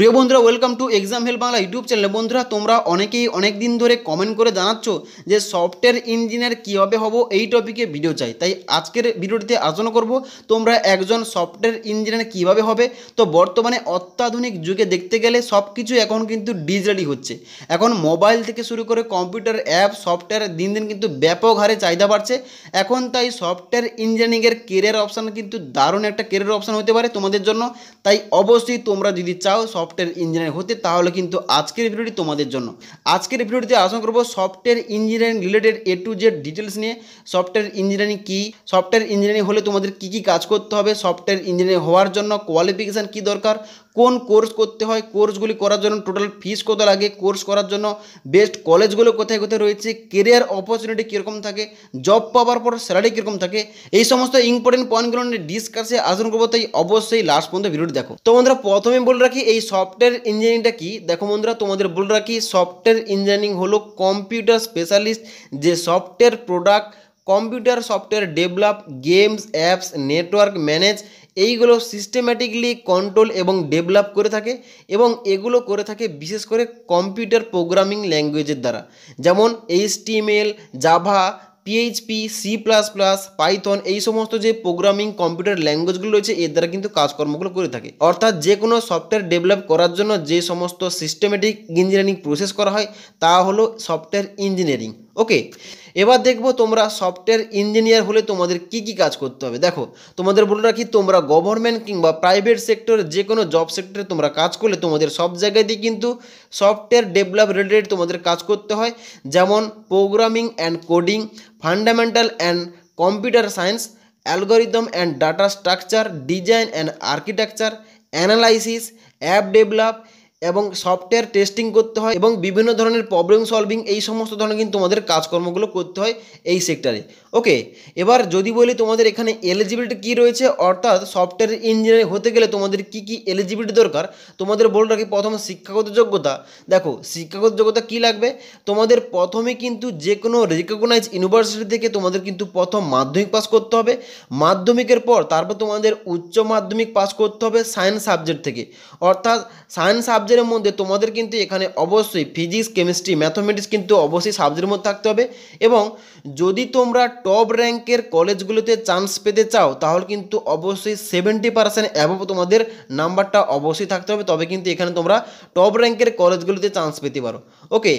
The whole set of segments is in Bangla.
প্রিয় বন্ধুরা ওয়েলকাম টু এক্সাম হেল বাংলা ইউটিউব চ্যানেলে বন্ধুরা তোমরা অনেকেই অনেক দিন ধরে কমেন্ট করে জানাচ্ছ যে সফটওয়্যার ইঞ্জিনিয়ার কীভাবে হব এই টপিকে ভিডিও চাই তাই আজকের ভিডিওটিতে আলোচনা করব তোমরা একজন সফটওয়্যার ইঞ্জিনিয়ার কীভাবে হবে তো বর্তমানে অত্যাধুনিক যুগে দেখতে গেলে সব কিছু এখন কিন্তু ডিজিটালি হচ্ছে এখন মোবাইল থেকে শুরু করে কম্পিউটার অ্যাপ সফটওয়্যার দিন দিন কিন্তু ব্যাপক হারে চাহিদা বাড়ছে এখন তাই সফটওয়্যার ইঞ্জিনিয়ারিংয়ের কেরিয়ার অপশান কিন্তু দারুণ একটা কেরিয়ার অপশান হতে পারে তোমাদের জন্য তাই অবশ্যই তোমরা যদি চাও সব সফটওয়্যার ইঞ্জিনিয়ারিং হতে তাহলে কিন্তু আজকের ভিডিওটি তোমাদের জন্য আজকের ভিডিওটিতে আলোচনা করবো software engineering related A to Z details নিয়ে সফটওয়্যার ইঞ্জিনিয়ারিং কী সফটওয়্যার ইঞ্জিনিয়ারিং হলে তোমাদের কী কী কাজ করতে হবে সফটওয়্যার ইঞ্জিনিয়ারিং হওয়ার জন্য কোয়ালিফিকেশান কী দরকার কোন কোর্স করতে হয় কোর্সগুলি করার জন্য টোটাল ফিস কত লাগে কোর্স করার জন্য বেস্ট কলেজগুলো কোথায় কোথায় রয়েছে কেরিয়ার অপরচুনিটি কীরকম থাকে জব পাওয়ার পর স্যালারি কীরকম থাকে এই সমস্ত ইম্পর্টেন্ট পয়েন্টগুলো নিয়ে ডিসকাসে আচরণ করবো তাই অবশ্যই লাস্ট পর্যন্ত ভিডিওটি দেখো তো বন্ধুরা প্রথমে বলে রাখি এই সফটওয়্যার ইঞ্জিনিয়ারিংটা কি দেখো বন্ধুরা তোমাদের বলে রাখি সফটওয়্যার ইঞ্জিনিয়ারিং হলো কম্পিউটার স্পেশালিস্ট যে software product computer software develop games apps network manage এইগুলো সিস্টেম্যাটিকলি কন্ট্রোল এবং ডেভেলপ করে থাকে এবং এগুলো করে থাকে বিশেষ করে কম্পিউটার প্রোগ্রামিং ল্যাঙ্গুয়েজের দ্বারা যেমন HTML Java PHP C plus plus Python এই সমস্ত যে প্রোগ্রামিং কম্পিউটার ল্যাঙ্গুয়েজগুলো রয়েছে এর দ্বারা কিন্তু কাজকর্মগুলো করে থাকে অর্থাৎ যে কোনো সফটওয়্যার ডেভেলপ করার জন্য যে সমস্ত সিস্টেমেটিক ইঞ্জিনিয়ারিং প্রসেস করা হয় তা হলো সফটওয়্যার ইঞ্জিনিয়ারিং ওকে এবার দেখবো তোমরা সফটওয়্যার ইঞ্জিনিয়ার হলে তোমাদের কি কি কাজ করতে হবে দেখো তোমাদের বলে রাখি তোমরা গভর্নমেন্ট কিংবা প্রাইভেট সেক্টরের যে কোনো জব সেক্টরে তোমরা কাজ করলে তোমাদের সব জায়গাতেই কিন্তু সফটওয়্যার ডেভেলপ রিলেটেড তোমাদের কাজ করতে হয় যেমন programming and coding fundamental and computer science algorithm and data structure design and architecture analysis app develop এবং সফটওয়্যার টেস্টিং করতে হয় এবং বিভিন্ন ধরনের প্রবলেম সলভিং এই সমস্ত ধরনের কিন্তু তোমাদের কাজকর্মগুলো করতে হয় এই সেক্টরে ওকে এবার যদি বলি তোমাদের এখানে এলিজিবিলিটি কী রয়েছে অর্থাৎ সফটওয়্যার ইঞ্জিনিয়ারিং হতে গেলে তোমাদের কি কি এলিজিবিলিটি দরকার তোমাদের বলে রাখি প্রথম শিক্ষাগত যোগ্যতা দেখো শিক্ষাগত যোগ্যতা কি লাগবে তোমাদের প্রথমে কিন্তু যে কোনো রিকগনাইজ ইউনিভার্সিটি থেকে তোমাদের কিন্তু প্রথম মাধ্যমিক পাস করতে হবে মাধ্যমিকের পর তারপর তোমাদের উচ্চ মাধ্যমিক পাস করতে হবে সায়েন্স সাবজেক্ট থেকে অর্থাৎ সায়েন্স সাবজেক্টের মধ্যে তোমাদের কিন্তু এখানে অবশ্যই ফিজিক্স কেমিস্ট্রি ম্যাথমেটিক্স কিন্তু অবশ্যই সাবজেক্টের মধ্যে থাকতে হবে এবং যদি তোমরা টপ র্যাঙ্কের কলেজগুলোতে চান্স পেতে চাও তাহলে কিন্তু অবশ্যই সেভেন্টি পার্সেন্ট অ্যাবভ তোমাদের নাম্বারটা অবশ্যই থাকতে হবে তবে কিন্তু এখানে তোমরা টপ র্যাঙ্কের কলেজগুলোতে চান্স পেতে পারো ওকে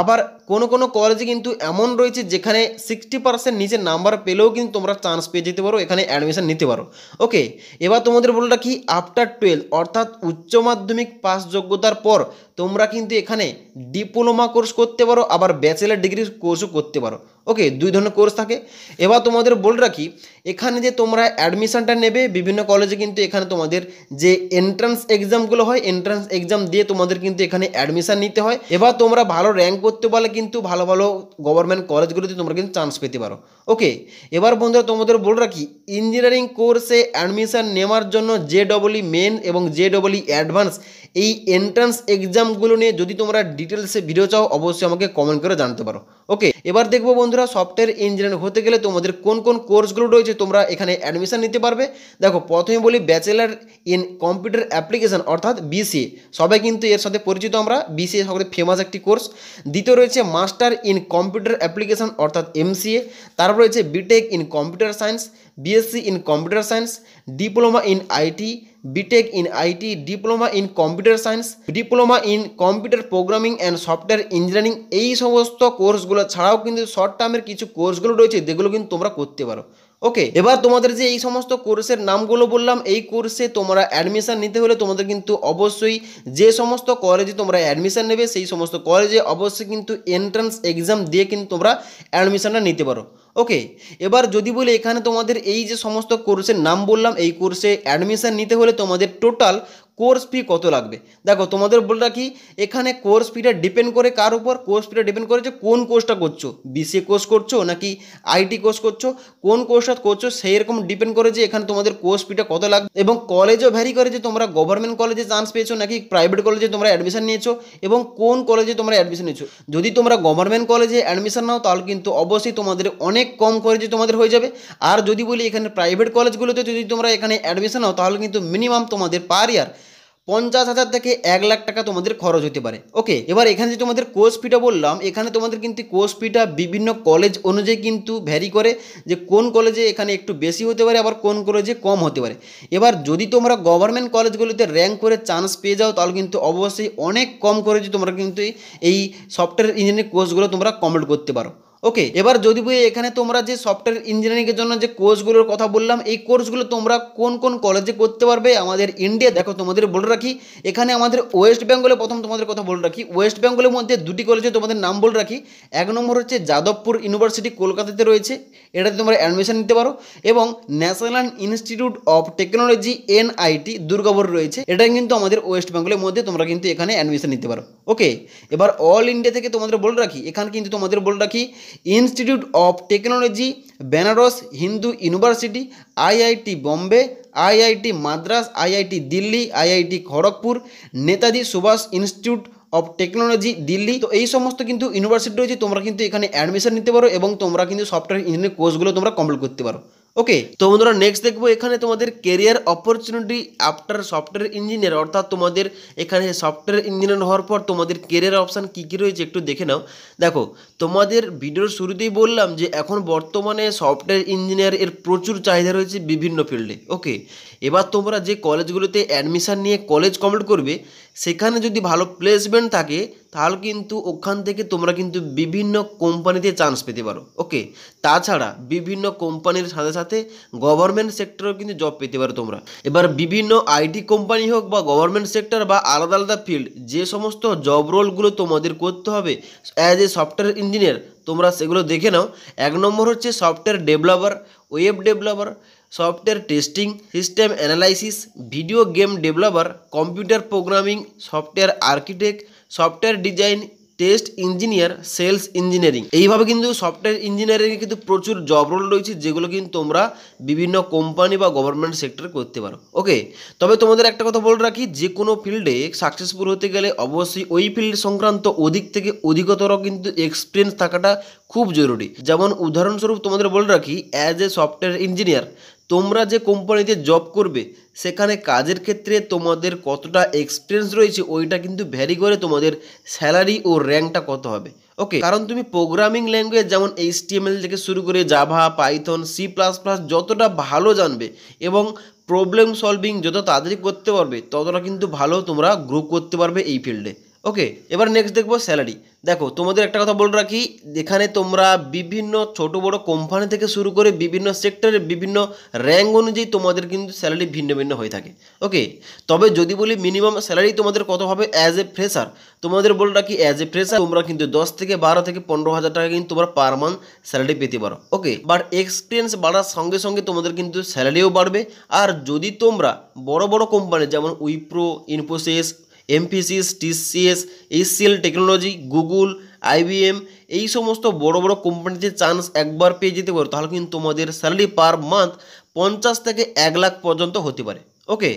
আবার কোন কোন কলেজে কিন্তু এমন রয়েছে যেখানে সিক্সটি পার্সেন্ট নিচে নাম্বার পেলেও কিন্তু তোমরা চান্স পেয়ে যেতে পারো এখানে অ্যাডমিশন নিতে পারো ওকে এবার তোমাদের বলটা কি আফটার টুয়েলভ অর্থাৎ উচ্চ মাধ্যমিক পাস যোগ্যতার পর তোমরা কিন্তু এখানে ডিপ্লোমা কোর্স করতে পারো আবার ব্যাচেলার ডিগ্রি কোর্সও করতে পারো ওকে দুই ধরনের কোর্স থাকে এবার তোমাদের বলে রাখি এখানে যে তোমরা অ্যাডমিশানটা নেবে বিভিন্ন কলেজে কিন্তু এখানে তোমাদের যে এন্ট্রান্স এক্সামগুলো হয় এন্ট্রান্স এক্সাম দিয়ে তোমাদের কিন্তু এখানে অ্যাডমিশান নিতে হয় এবার তোমরা ভালো র্যাঙ্ক করতে পারলে কিন্তু ভালো ভালো গভর্নমেন্ট কলেজগুলোতে তোমরা কিন্তু চান্স পেতে পারো ওকে এবার বন্ধুরা তোমাদের বলে রাখি ইঞ্জিনিয়ারিং কোর্সে অ্যাডমিশান নেওয়ার জন্য জে ডবলই মেন এবং জে ডবলই অ্যাডভান্স এই এন্ট্রান্স এক্সামগুলো নিয়ে যদি তোমরা ডিটেলসে ভিডিও চাও অবশ্যই আমাকে কমেন্ট করে জানতে পারো ওকে এবার দেখবো বন্ধুরা সফটওয়্যার ইঞ্জিনিয়ার হতে গেলে তোমাদের কোন কোন কোর্সগুলো রয়েছে তোমরা এখানে অ্যাডমিশন নিতে পারবে দেখো প্রথমে বলি ব্যাচেলার ইন কম্পিউটার অ্যাপ্লিকেশন অর্থাৎ বিসিএ সবাই কিন্তু এর সাথে পরিচিত আমরা বিসিএ সবথেকে ফেমাস একটি কোর্স দ্বিতীয় রয়েছে মাস্টার ইন কম্পিউটার অ্যাপ্লিকেশন অর্থাৎ এমসিএ তারপর রয়েছে B Tech in computer science BSc in computer science diploma in IT B Tech in IT diploma in computer science diploma in computer programming and software engineering এই সমস্ত কোর্সগুলো ছাড়াও কিন্তু শর্ট টার্মের কিছু কোর্সগুলো রয়েছে যেগুলো কিন্তু তোমরা করতে পারো ওকে এবার তোমাদের যে এই সমস্ত কোর্সের নামগুলো বললাম এই কোর্সে তোমরা অ্যাডমিশান নিতে হলে তোমাদের কিন্তু অবশ্যই যে সমস্ত কলেজে তোমরা অ্যাডমিশান নেবে সেই সমস্ত কলেজে অবশ্যই কিন্তু এন্ট্রান্স এক্সাম দিয়ে কিন্তু তোমরা অ্যাডমিশানটা নিতে পারো ওকে এবার যদি বলি এখানে তোমাদের এই যে সমস্ত কোর্সের নাম বললাম এই কোর্সে অ্যাডমিশান নিতে হলে তোমাদের টোটাল কোর্স ফি কত লাগবে দেখো তোমাদের বলে রাখি এখানে কোর্স ফিটা ডিপেন্ড করে কার উপর কোর্স ফিটা ডিপেন্ড করে যে কোন কোর্সটা করছো বিসিএ কোর্স করছো নাকি আইটি কোর্স করছো কোন কোর্সটা করছো সেই রকম ডিপেন্ড করে যে এখানে তোমাদের কোর্স ফিটা কত লাগবে এবং কলেজও ভ্যারি করে যে তোমরা গভর্নমেন্ট কলেজে চান্স পেয়েছো নাকি প্রাইভেট কলেজে তোমরা অ্যাডমিশন নিয়েছো এবং কোন কলেজে তোমরা অ্যাডমিশন নিয়েছো যদি তোমরা গভর্নমেন্ট কলেজে অ্যাডমিশন নাও তাহলে কিন্তু অবশ্যই তোমাদের অনেক কম কলেজে তোমাদের হয়ে যাবে আর যদি বলি এখানে প্রাইভেট কলেজগুলোতে যদি তোমরা এখানে অ্যাডমিশন নাও তাহলে কিন্তু মিনিমাম তোমাদের পার ইয়ার পঞ্চাশ হাজার থেকে এক লাখ টাকা তোমাদের খরচ হতে পারে ওকে এবার এখানে যে তোমাদের কোর্স ফিটা বললাম এখানে তোমাদের কিন্তু কোর্স ফিটা বিভিন্ন কলেজ অনুযায়ী কিন্তু ভ্যারি করে যে কোন কলেজে এখানে একটু বেশি হতে পারে আবার কোন কলেজে কম হতে পারে এবার যদি তোমরা গভর্নমেন্ট কলেজগুলিতে র্যাঙ্ক করে চান্স পেয়ে যাও তাহলে কিন্তু অবশ্যই অনেক কম করে যে তোমরা কিন্তু এই সফটওয়্যার ইঞ্জিনিয়ারিং কোর্সগুলো তোমরা কমপ্লিট করতে পারো ওকে এবার যদি বই এখানে তোমরা যে সফটওয়্যার ইঞ্জিনিয়ারিংয়ের জন্য যে কোর্সগুলোর কথা বললাম এই কোর্সগুলো তোমরা কোন কোন কলেজে করতে পারবে আমাদের ইন্ডিয়া দেখো তোমাদের বলে রাখি এখানে আমাদের ওয়েস্ট বেঙ্গলে প্রথম তোমাদের কথা বলে রাখি ওয়েস্ট বেঙ্গলের মধ্যে দুটি কলেজে তোমাদের নাম বলে রাখি এক নম্বর হচ্ছে যাদবপুর ইউনিভার্সিটি কলকাতাতে রয়েছে এটাতে তোমরা অ্যাডমিশন নিতে পারো এবং National Institute of Technology NIT Durgapur রয়েছে এটা কিন্তু আমাদের ওয়েস্ট বেঙ্গলের মধ্যে তোমরা কিন্তু এখানে অ্যাডমিশন নিতে পারো ওকে এবার অল ইন্ডিয়া থেকে তোমাদের বলে রাখি এখানে কিন্তু তোমাদের বলে রাখি Institute of Technology Banaras Hindu University IIT Bombay IIT Madras IIT Delhi IIT Kharagpur Netaji Subhash Institute of Technology Delhi তো এই সমস্ত কিন্তু ইউনিভার্সিটি রয়েছে তোমরা কিন্তু এখানে অ্যাডমিশন নিতে পারো এবং তোমরা কিন্তু সফটওয়্যার ইঞ্জিনিয়ারিং কোর্সগুলো তোমরা কমপ্লিট করতে পারো ওকে তো বন্ধুরা নেক্সট দেখবো এখানে তোমাদের career opportunity after software engineer অর্থাৎ তোমাদের এখানে সফটওয়্যার ইঞ্জিনিয়ার হওয়ার পর তোমাদের কেরিয়ার অপশান কী কী রয়েছে একটু দেখে নাও দেখো তোমাদের ভিডিওর শুরুতেই বললাম যে এখন বর্তমানে সফটওয়্যার ইঞ্জিনিয়ার এর প্রচুর চাহিদা রয়েছে বিভিন্ন ফিল্ডে ওকে এবার তোমরা যে কলেজগুলোতে অ্যাডমিশান নিয়ে কলেজ কমপ্লিট করবে সেখানে যদি ভালো প্লেসমেন্ট থাকে তাহলে কিন্তু ওখান থেকে তোমরা কিন্তু বিভিন্ন কোম্পানিতে চান্স পেতে পারো ওকে তাছাড়া বিভিন্ন কোম্পানির সাথে সাথে গভর্নমেন্ট সেক্টরেও কিন্তু জব পেতে পারো তোমরা এবার বিভিন্ন আইটি কোম্পানি হোক বা গভর্নমেন্ট সেক্টর বা আলাদা আলাদা ফিল্ড যে সমস্ত জব রোলগুলো তোমাদের করতে হবে অ্যাজ এ সফটওয়্যার ইঞ্জিনিয়ার তোমরা সেগুলো দেখে নাও এক নম্বর হচ্ছে software developer web developer software testing system analysis video game developer computer programming software architect software design test engineer sales engineering এইভাবে কিন্তু সফটওয়্যার ইঞ্জিনিয়ারিংয়ে কিন্তু প্রচুর জব রোল রয়েছে যেগুলো কিন্তু তোমরা বিভিন্ন কোম্পানি বা গভর্নমেন্ট সেক্টরে করতে পারো ওকে তবে তোমাদের একটা কথা বলে রাখি যে কোনো ফিল্ডে সাকসেসফুল হতে গেলে অবশ্যই ওই ফিল্ড সংক্রান্ত অধিক থেকে অধিকতর কিন্তু এক্সপিরিয়েন্স থাকাটা খুব জরুরি যেমন উদাহরণস্বরূপ তোমাদের বলে রাখি অ্যাজ এ সফটওয়্যার ইঞ্জিনিয়ার তোমরা যে কোম্পানিতে জব করবে সেখানে কাজের ক্ষেত্রে তোমাদের কতটা এক্সপিরিয়েন্স রয়েছে ওইটা কিন্তু ভ্যারি করে তোমাদের স্যালারি ও র্যাঙ্কটা কত হবে ওকে কারণ তুমি প্রোগ্রামিং ল্যাঙ্গুয়েজ যেমন এইচটিএমএল থেকে শুরু করে Java Python C plus plus যতটা ভালো জানবে এবং প্রবলেম সলভিং যত তাড়াতাড়ি করতে পারবে ততটা কিন্তু ভালো তোমরা গ্রো করতে পারবে এই ফিল্ডে ওকে এবার নেক্সট দেখবো স্যালারি দেখো তোমাদের একটা কথা বলে রাখি এখানে তোমরা বিভিন্ন ছোট বড় কোম্পানি থেকে শুরু করে বিভিন্ন সেক্টরে বিভিন্ন র্যাঙ্ক অনুযায়ী তোমাদের কিন্তু স্যালারি ভিন্ন ভিন্ন হয়ে থাকে ওকে তবে যদি বলি মিনিমাম স্যালারি তোমাদের কত হবে অ্যাজ এ ফ্রেশার তোমাদের বলে রাখি অ্যাজ এ ফ্রেশার তোমরা কিন্তু দশ থেকে বারো থেকে পনেরো হাজার টাকা কিন্তু তোমরা পার মান্থ স্যালারি পেতে পারো ওকে বাট এক্সপিরিয়েন্স বাড়ার সঙ্গে সঙ্গে তোমাদের কিন্তু স্যালারিও বাড়বে আর যদি তোমরা বড় বড় কোম্পানি যেমন Wipro Infosys Mphasis TCS HCL technology Google IBM এই সমস্ত বড় বড় কোম্পানিতে চান্স একবার পেয়ে যেতে পারো তাহলে কিন্তু তোমাদের স্যালারি পার মান্থ পঞ্চাশ থেকে এক লাখ পর্যন্ত হতে পারে ওকে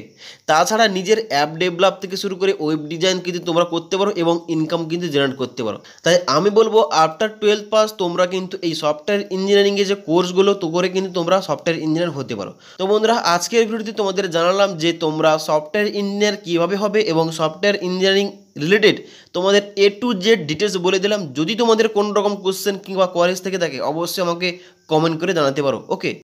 তাছাড়া নিজের অ্যাপ ডেভেলপ থেকে শুরু করে ওয়েব ডিজাইন কিন্তু তোমরা করতে পারো এবং ইনকাম কিন্তু জেনারেট করতে পারো তাই আমি বলবো আফটার টুয়েলভ পাস তোমরা কিন্তু এই সফটওয়্যার ইঞ্জিনিয়ারিংয়ে যে কোর্সগুলো তো করে কিন্তু তোমরা সফটওয়্যার ইঞ্জিনিয়ার হতে পারো তো বন্ধুরা আজকের ভিডিওতে তোমাদের জানালাম যে তোমরা সফটওয়্যার ইঞ্জিনিয়ার কীভাবে হবে এবং সফটওয়্যার ইঞ্জিনিয়ারিং রিলেটেড তোমাদের এ টু জেড ডিটেলস বলে দিলাম যদি তোমাদের কোনো রকম কোশ্চেন কিংবা কোয়ারিজ থেকে থাকে অবশ্যই আমাকে কমেন্ট করে জানাতে পারো ওকে